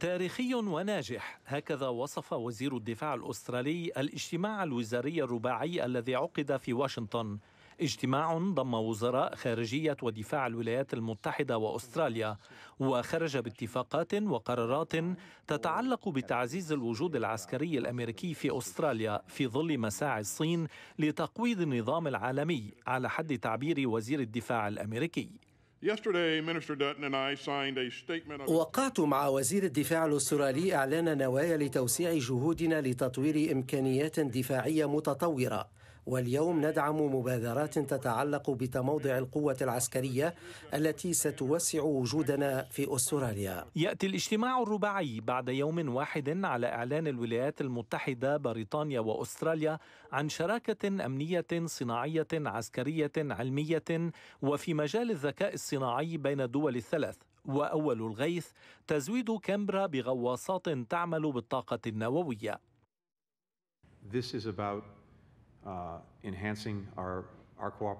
تاريخي وناجح هكذا وصف وزير الدفاع الاسترالي الاجتماع الوزاري الرباعي الذي عقد في واشنطن اجتماع ضم وزراء خارجيه ودفاع الولايات المتحده واستراليا وخرج باتفاقات وقرارات تتعلق بتعزيز الوجود العسكري الامريكي في استراليا في ظل مساعي الصين لتقويض النظام العالمي على حد تعبير وزير الدفاع الامريكي وقعت مع وزير الدفاع الاسترالي اعلان نوايا لتوسيع جهودنا لتطوير امكانيات دفاعيه متطوره واليوم ندعم مبادرات تتعلق بتموضع القوة العسكرية التي ستوسع وجودنا في أستراليا يأتي الاجتماع الرباعي بعد يوم واحد على إعلان الولايات المتحدة بريطانيا وأستراليا عن شراكة أمنية صناعية عسكرية علمية وفي مجال الذكاء الصناعي بين الدول الثلاث وأول الغيث تزويد كامبرا بغواصات تعمل بالطاقة النووية This is about Uh,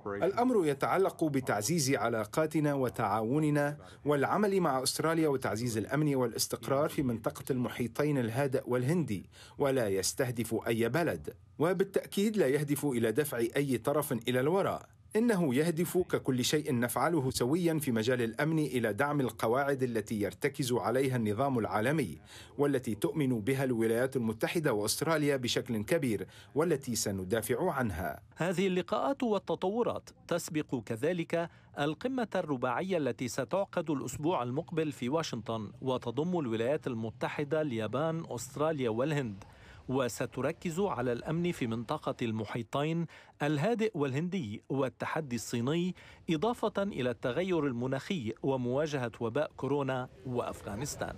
الامر يتعلق بتعزيز علاقاتنا وتعاوننا والعمل مع استراليا وتعزيز الامن والاستقرار في منطقه المحيطين الهادئ والهندي ولا يستهدف اي بلد وبالتاكيد لا يهدف الى دفع اي طرف الى الوراء انه يهدف ككل شيء نفعله سويا في مجال الامن الى دعم القواعد التي يرتكز عليها النظام العالمي والتي تؤمن بها الولايات المتحده واستراليا بشكل كبير والتي سندافع عنها. هذه اللقاءات والتطورات تسبق كذلك القمه الرباعيه التي ستعقد الاسبوع المقبل في واشنطن وتضم الولايات المتحده اليابان استراليا والهند. وستركز على الامن في منطقه المحيطين الهادئ والهندي والتحدي الصيني اضافه الى التغير المناخي ومواجهه وباء كورونا وافغانستان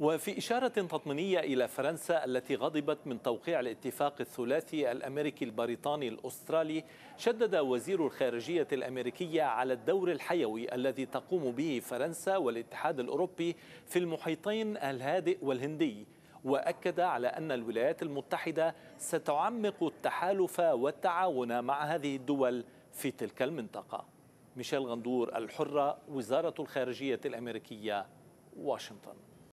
وفي إشارة تطمينية إلى فرنسا التي غضبت من توقيع الاتفاق الثلاثي الأمريكي البريطاني الأسترالي شدد وزير الخارجية الأمريكية على الدور الحيوي الذي تقوم به فرنسا والاتحاد الأوروبي في المحيطين الهادئ والهندي واكد على ان الولايات المتحده ستعمق التحالف والتعاون مع هذه الدول في تلك المنطقه. ميشيل غندور الحره وزاره الخارجيه الامريكيه واشنطن.